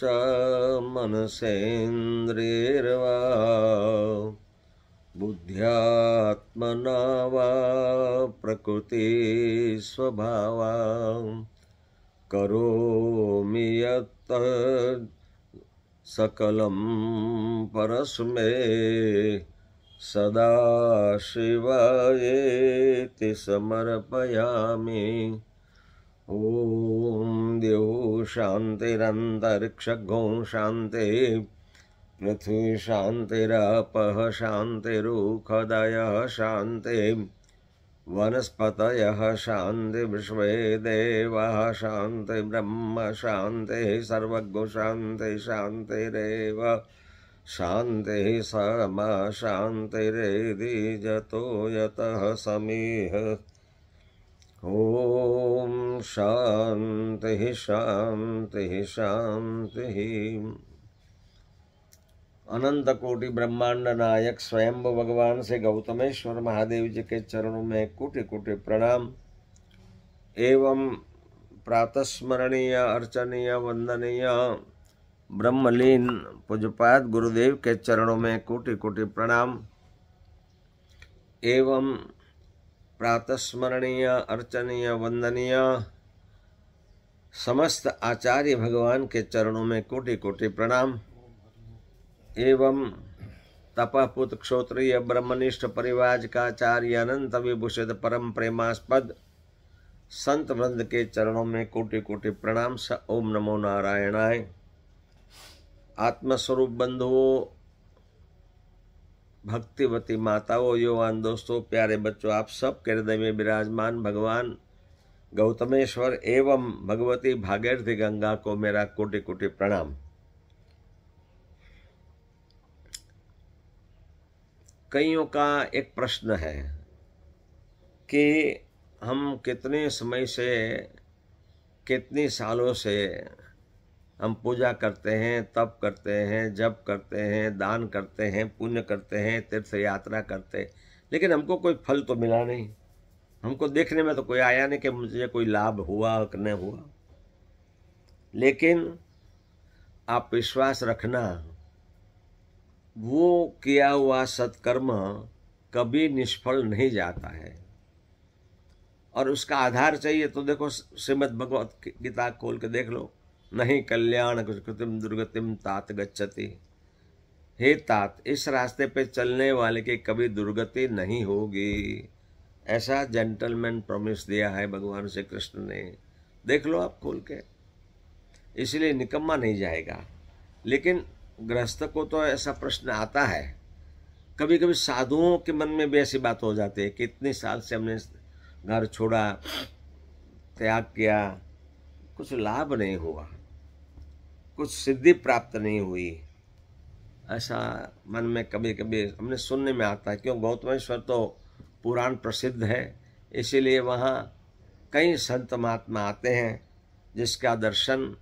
च मनसेन्द्रियर्वा बुद्ध्यात्मना वा प्रकृतिस्वभावा करोमि यत् सकलं परस्मे सदा सदाशिवायेति समर्पयामि ॐ द्यौ शान्तिरन्तरिक्षघो शांति पृथ्वी शान्तिरपः शान्तिरुखदयः शांति वनस्पतयः शान्तिविश्वे शांति ब्रह्म शान्तिः सर्वज्ञो शान्तिः शांति शान्तिः समा शान्तिरेधि जतो यतः समीह ॐ शान्तिः शान्तिः शान्तिः अनंत कोटि ब्रह्मांड नायक स्वयं भगवान से गौतमेश्वर महादेव जी के चरणों में कुटि कुटि प्रणाम एवं प्रातस्मरणीय अर्चनीय वंदनीय ब्रह्मलीन पूजपात गुरुदेव के चरणों में कोटि कोटि प्रणाम एवं प्रातः स्मरणीय अर्चनीय वंदनीय समस्त आचार्य भगवान के चरणों में कोटि कोटि प्रणाम एवं तपपुत क्षोत्रिय ब्रह्मनिष्ठ परिवाज का आचार्य अनंत विभूषित परम प्रेमास्पद संत वृंद के चरणों में कोटि कोटि प्रणाम स ओम नमो नारायणाय आत्मस्वरूप बंधुओं भक्तिवती माताओं युवान दोस्तों प्यारे बच्चों आप सब के हृदय में विराजमान भगवान गौतमेश्वर एवं भगवती भागीरथी गंगा को मेरा कोटि कोटि प्रणाम कईयों का एक प्रश्न है कि हम कितने समय से कितने सालों से हम पूजा करते हैं तप करते हैं जप करते हैं दान करते हैं पुण्य करते हैं तीर्थ यात्रा करते हैं लेकिन हमको कोई फल तो मिला नहीं हमको देखने में तो कोई आया नहीं कि मुझे कोई लाभ हुआ कि नहीं हुआ लेकिन आप विश्वास रखना वो किया हुआ सत्कर्म कभी निष्फल नहीं जाता है और उसका आधार चाहिए तो देखो श्रीमद भगवत गीता खोल के देख लो नहीं कल्याण कृतिम दुर्गतिम तात गच्छति हे तात इस रास्ते पे चलने वाले की कभी दुर्गति नहीं होगी ऐसा जेंटलमैन प्रॉमिस दिया है भगवान श्री कृष्ण ने देख लो आप खोल के इसलिए निकम्मा नहीं जाएगा लेकिन गृहस्थ को तो ऐसा प्रश्न आता है कभी कभी साधुओं के मन में भी ऐसी बात हो जाती है कि इतने साल से हमने घर छोड़ा त्याग किया कुछ लाभ नहीं हुआ कुछ सिद्धि प्राप्त नहीं हुई ऐसा मन में कभी कभी हमने सुनने में आता है क्यों गौतमेश्वर तो पुराण प्रसिद्ध है इसीलिए वहाँ कई संत महात्मा आते हैं जिसका दर्शन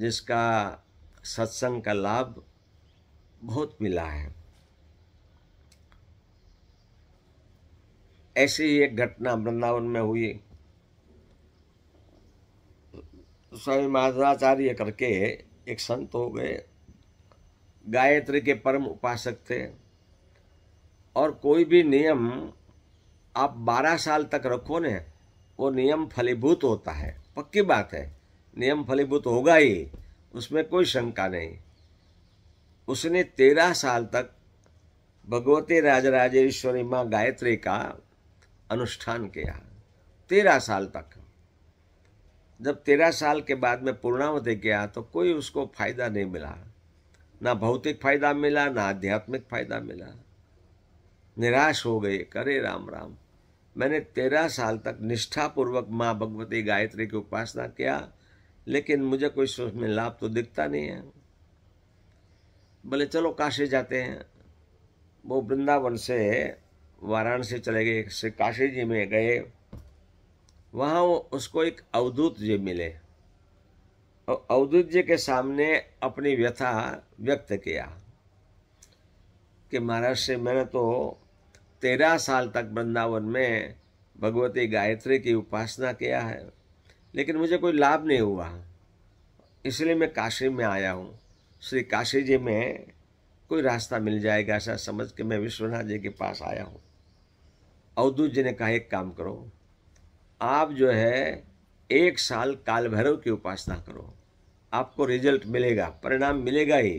जिसका सत्संग का लाभ बहुत मिला है ऐसी ही एक घटना वृंदावन में हुई स्वामी माधवाचार्य करके एक संत हो गए गायत्री के परम उपासक थे और कोई भी नियम आप 12 साल तक रखो ने वो नियम फलीभूत होता है पक्की बात है नियम फलीभूत होगा ही उसमें कोई शंका नहीं उसने तेरह साल तक भगवती राजराजेश्वरी माँ गायत्री का अनुष्ठान किया तेरह साल तक जब तेरह साल के बाद में पूर्णावधि गया तो कोई उसको फायदा नहीं मिला ना भौतिक फायदा मिला ना आध्यात्मिक फायदा मिला निराश हो गए करे राम राम मैंने तेरह साल तक निष्ठापूर्वक माँ भगवती गायत्री की उपासना किया लेकिन मुझे कोई उसमें लाभ तो दिखता नहीं है बोले चलो काशी जाते हैं वो वृंदावन से वाराणसी चले गए काशी जी में गए वहाँ उसको एक अवधूत जी मिले और अवधूत जी के सामने अपनी व्यथा व्यक्त किया कि महाराज से मैंने तो तेरह साल तक वृंदावन में भगवती गायत्री की उपासना किया है लेकिन मुझे कोई लाभ नहीं हुआ इसलिए मैं काशी में आया हूँ श्री काशी जी में कोई रास्ता मिल जाएगा ऐसा समझ के मैं विश्वनाथ जी के पास आया हूँ अवधूत जी ने कहा एक काम करो आप जो है एक साल काल भैरव की उपासना करो आपको रिजल्ट मिलेगा परिणाम मिलेगा ही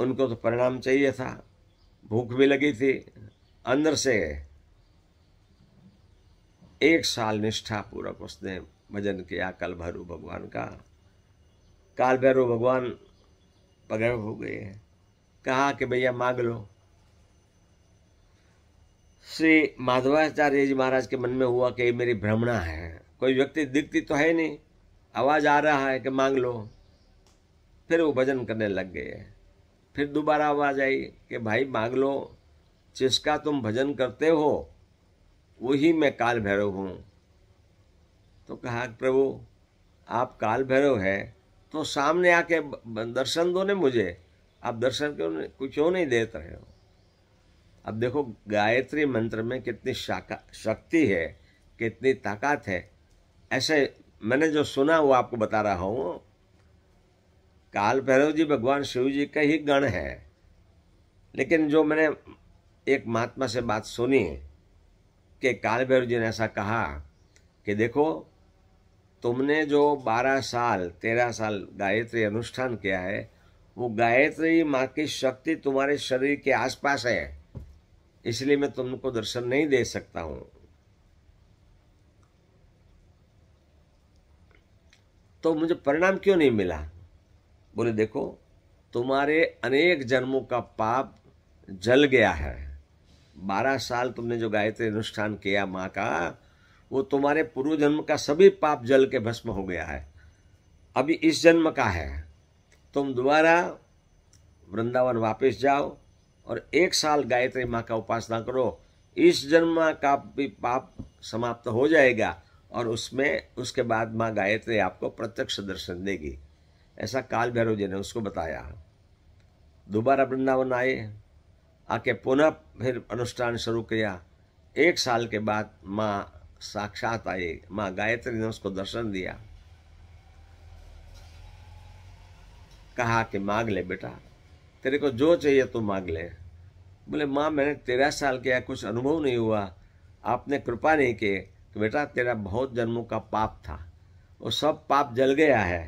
उनको तो परिणाम चाहिए था भूख भी लगी थी अंदर से एक साल निष्ठा पूर्वक उसने भजन किया काल भैरव भगवान का काल भैरव भगवान पगड़ हो गए कहा कि भैया मांग लो श्री माधवाचार्य जी महाराज के मन में हुआ कि मेरी भ्रमणा है कोई व्यक्ति दिखती तो है नहीं आवाज़ आ रहा है कि मांग लो फिर वो भजन करने लग गए फिर दोबारा आवाज़ आई कि भाई मांग लो जिसका तुम भजन करते हो वही मैं काल भैरव हूँ तो कहा प्रभु आप काल भैरव है तो सामने आके दर्शन दो ने मुझे आप दर्शन क्यों कुछ क्यों नहीं देते रहे हो अब देखो गायत्री मंत्र में कितनी शाका शक्ति है कितनी ताकत है ऐसे मैंने जो सुना वो आपको बता रहा हूँ काल भैरव जी भगवान शिव जी का ही गण है लेकिन जो मैंने एक महात्मा से बात सुनी कि काल भैरव जी ने ऐसा कहा कि देखो तुमने जो बारह साल तेरह साल गायत्री अनुष्ठान किया है वो गायत्री माँ की शक्ति तुम्हारे शरीर के आसपास है इसलिए मैं तुमको दर्शन नहीं दे सकता हूं तो मुझे परिणाम क्यों नहीं मिला बोले देखो तुम्हारे अनेक जन्मों का पाप जल गया है बारह साल तुमने जो गायत्री अनुष्ठान किया माँ का वो तुम्हारे पूर्व जन्म का सभी पाप जल के भस्म हो गया है अभी इस जन्म का है तुम दोबारा वृंदावन वापस जाओ और एक साल गायत्री माँ का उपासना करो इस जन्म का भी पाप समाप्त हो जाएगा और उसमें उसके बाद माँ गायत्री आपको प्रत्यक्ष दर्शन देगी ऐसा काल भैरव जी ने उसको बताया दोबारा वृंदावन आए आके पुनः फिर अनुष्ठान शुरू किया एक साल के बाद माँ साक्षात आई माँ गायत्री ने उसको दर्शन दिया कहा कि मांग ले बेटा तेरे को जो चाहिए तू मांग ले बोले माँ मैंने तेरह साल के यहाँ कुछ अनुभव नहीं हुआ आपने कृपा नहीं किए कि बेटा तेरा बहुत जन्मों का पाप था वो सब पाप जल गया है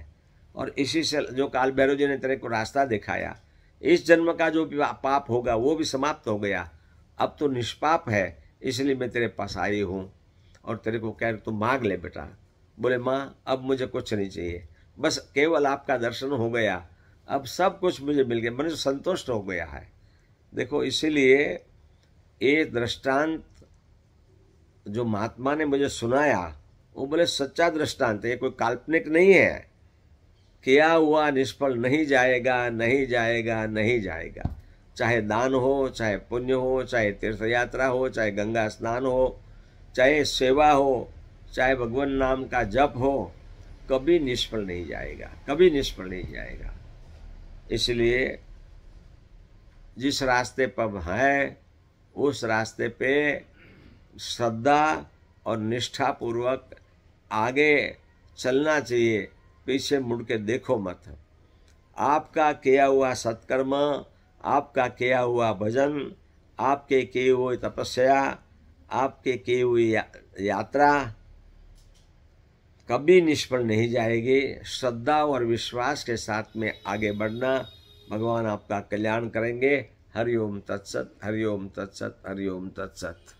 और इसी से जो काल भैरव जी ने तेरे को रास्ता दिखाया इस जन्म का जो पाप होगा वो भी समाप्त हो गया अब तो निष्पाप है इसलिए मैं तेरे पास आई हूँ और तेरे को कह तू मांग ले बेटा बोले माँ अब मुझे कुछ नहीं चाहिए बस केवल आपका दर्शन हो गया अब सब कुछ मुझे मिल गया मैंने संतुष्ट हो गया है देखो इसीलिए ये दृष्टांत जो महात्मा ने मुझे सुनाया वो बोले सच्चा दृष्टांत ये कोई काल्पनिक नहीं है किया हुआ निष्फल नहीं जाएगा नहीं जाएगा नहीं जाएगा चाहे दान हो चाहे पुण्य हो चाहे तीर्थ यात्रा हो चाहे गंगा स्नान हो चाहे सेवा हो चाहे भगवान नाम का जप हो कभी निष्फल नहीं जाएगा कभी निष्फल नहीं जाएगा इसलिए जिस रास्ते पर हैं उस रास्ते पे श्रद्धा और निष्ठापूर्वक आगे चलना चाहिए पीछे मुड़ के देखो मत आपका किया हुआ सत्कर्म आपका किया हुआ भजन आपके किए हुए तपस्या आपके किए हुई या, यात्रा कभी निष्फल नहीं जाएगी श्रद्धा और विश्वास के साथ में आगे बढ़ना भगवान आपका कल्याण करेंगे हरिओम तत्सत हरिओम तत्सत हरिओम तत्सत